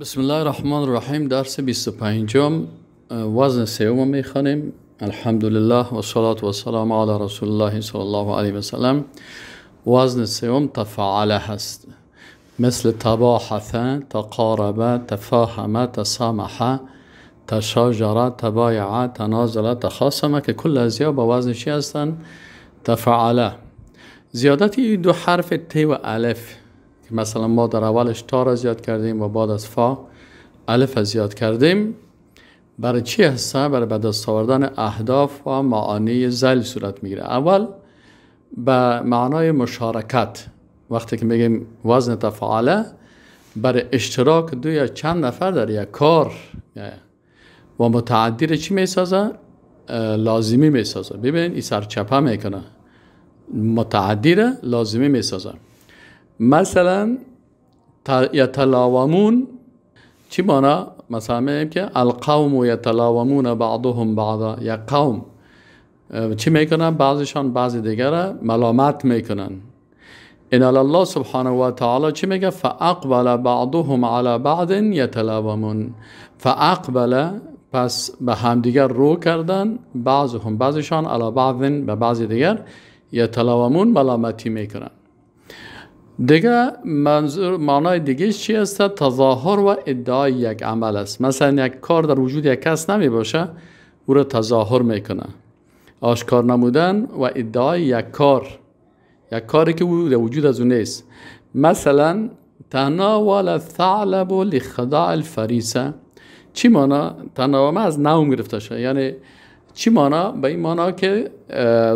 بسم الله الرحمن الرحیم درس 25 م وزن سوم می خوانیم لله و صلات و سلام علی رسول الله صلی الله علیه و سلم وزن سوم تفعل هست مثل تباحث تقارب تفاهم تسامح تشاجر تبایع تنازل تخاصم که کل از با وزن چی هستن تفعل زیادتی دو حرف ت و الف مثلا ما در اولش تا را زیاد کردیم و بعد از فا الف زیاد کردیم برای چی هسته؟ برای به دست آوردن اهداف و معانی زل صورت میگیره اول به معنای مشارکت وقتی که میگیم وزن تفعاله برای اشتراک دو یا چند نفر در یک کار و متعدی چی میسازه؟ لازمی میسازه ببین این سرچپه میکنه متعدی لازمی میسازه مثلا يتلاومون چی مانا مثلا میگیم که القوم یتلاومون بعضهم بعضا یا قوم اه، چی میکنن بعضشان بعض دیگر ملامت میکنن ان الله سبحانه و تعالی چی میگه فاقبل بعضهم على بعض یتلاومون فاقبل پس به همدیگر رو کردن بعضهم بعضشان على بعض به بعض دیگر یتلاومون ملامتی میکنن دیگه منظور معنای دیگه چی است تظاهر و ادعای یک عمل است مثلا یک کار در وجود یک کس نمی باشه او را تظاهر میکنه آشکار نمودن و ادعای یک کار یک کاری که در وجود از اون نیست مثلا تناول الثعلب لخداع الفریسه چی معنا تناول از نوم گرفته شده یعنی چی مانا؟ به این معنا که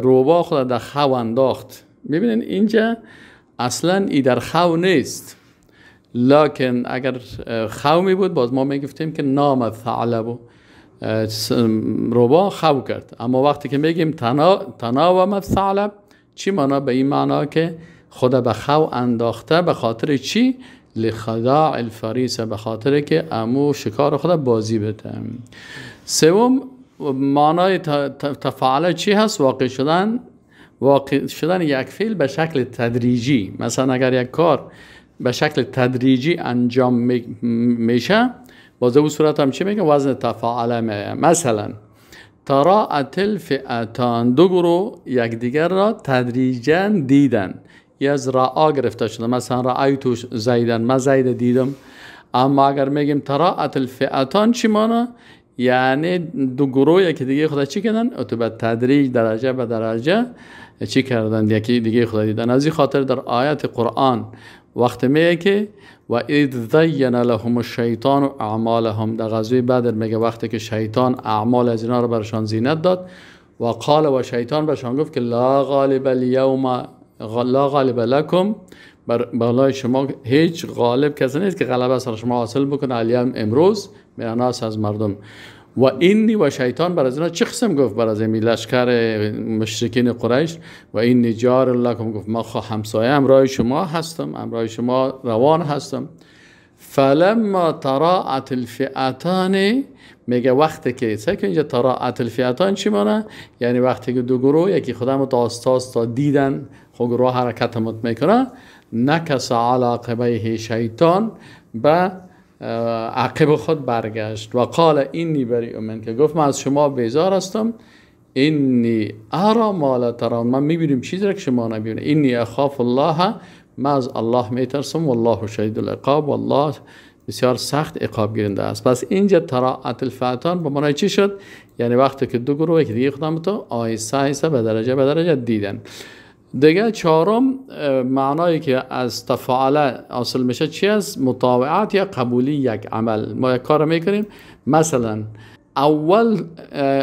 روبا خود در خو انداخت اینجا اصلا ای در خو نیست لکن اگر خو می بود باز ما میگفتیم که نام ثعلب ربا خو کرد اما وقتی که میگیم تناوم ثعلب چی معنا به این معنا که خدا به خو انداخته به خاطر چی لخداع الفریسه به خاطر که امو شکار خدا بازی بده سوم معنای تفعله چی هست واقع شدن واقع شدن یک فعل به شکل تدریجی مثلا اگر یک کار به شکل تدریجی انجام میشه باز او صورت هم چی میگه وزن تفاعل میگه مثلا تراعت الفئتان دو گروه یکدیگر را تدریجا دیدن از رعا گرفته شده مثلا رعایتو زیدن من زید دیدم اما اگر میگیم تراعت الفعتان چی مانا یعنی دو گروه یکی دیگه خدا چی کردن تو به تدریج درجه به درجه چی کردن یکی دیگه خدا دیدن از این خاطر در آیت قرآن وقت میگه که و اذ زین لهم الشیطان اعمالهم در غزوه بدر میگه وقتی که شیطان اعمال از اینا رو برشان زینت داد و قال و شیطان برشان گفت که لا غالب الیوم لا غالب لکم بر بالای شما هیچ غالب کسی نیست که غلبه سر شما حاصل بکنه الیام امروز میناس از مردم و اینی و شیطان بر از اینا چه قسم گفت بر از این لشکر مشرکین قریش و این نجار لکم گفت ما خواه همسایه امرای شما هستم امرای شما روان هستم فلما تراعت الفئتان میگه وقتی که سه که اینجا تراعت الفئتان چی مانه یعنی وقتی که دو گروه یکی خودم تا تا دیدن خود گروه حرکت مت میکنه نکس علاقبه شیطان به عقب خود برگشت و قال اینی بری من که گفت من از شما بیزار هستم اینی ارا مالا تران من میبینیم چیز را که شما نبینه اینی اخاف الله من از الله میترسم والله شهید العقاب والله بسیار سخت عقاب گیرنده است پس اینجا تراعت الفتان به معنای چی شد یعنی وقتی که دو گروه که دیگه خودم تو آیسا آیسا به درجه به درجه دیدن دیگه چهارم معنایی که از تفاعله حاصل میشه چی از مطاوعات یا قبولی یک عمل ما یک کار میکنیم مثلا اول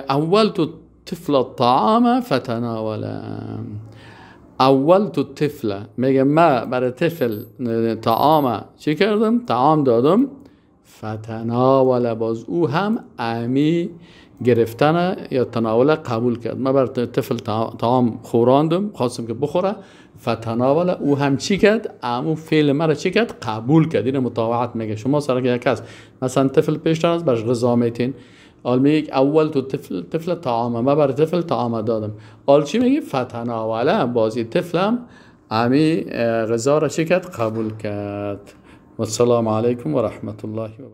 اول تو طفل الطعام فتناول اول تو طفل میگه ما برای طفل طعام چی کردم؟ طعام دادم فتناول باز او هم امی گرفتن یا تناول قبول کرد ما بر طفل طعام خوراندم خواستم که بخوره فتناول او هم چی کرد امو فعل مرا چی کرد قبول کرد این مطاوعت میگه شما سر یک مثلا طفل پیشتر از برش غذا میتین آل میگه اول تو طفل طفل طعام من بر طفل طعام دادم آل چی میگه فتناوله بازی طفلم امی غذا را چی کرد قبول کرد و السلام علیکم و رحمت الله